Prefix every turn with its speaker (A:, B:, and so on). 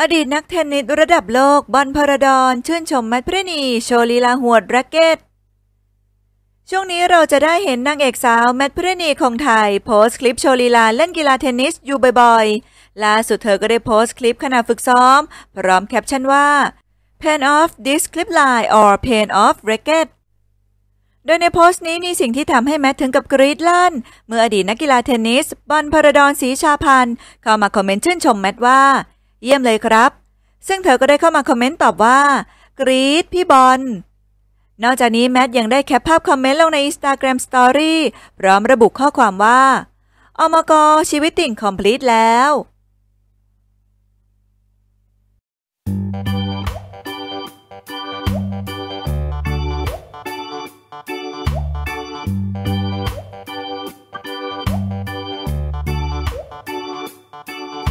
A: อดีตนักเทนนิสระดับโลก บอลพรดอน ชื่นชมแมตพรณีโชลีลาหวดแร็กเก็ตช่วงนี้เราจะได้เห็นนางเอกสาวแมทพรณีของไทยโพสต์คลิปโชลีลาเล่นกีฬาเทนนิส อยู่บ่อยๆล่าสุดเธอก็ได้โพสต์คลิปขณะฝึกซ้อม พร้อมแคปชั่นว่า pain off this clip line or pain off racket โดยในโพสต์นี้มีสิ่งที่ทำให้แมทถึงกับกรี๊ดลั่นเมื่ออดีตนักกีฬาเทนนิสบอลพรดอนสีชาพันธ์เข้ามาคอมเมนต์ชื่นชมแมทว่าเยี่ยมเลยครับ ซึ่งเธอก็ได้เข้ามาคอมเมนต์ตอบว่า กรี๊ด พี่บอล นอกจากนี้ แมทยังได้แคปภาพคอมเมนต์ลงใน Instagram Story พร้อมระบุข้อความว่าอมกชีวิตติ่งคอมพลีทแล้
B: ว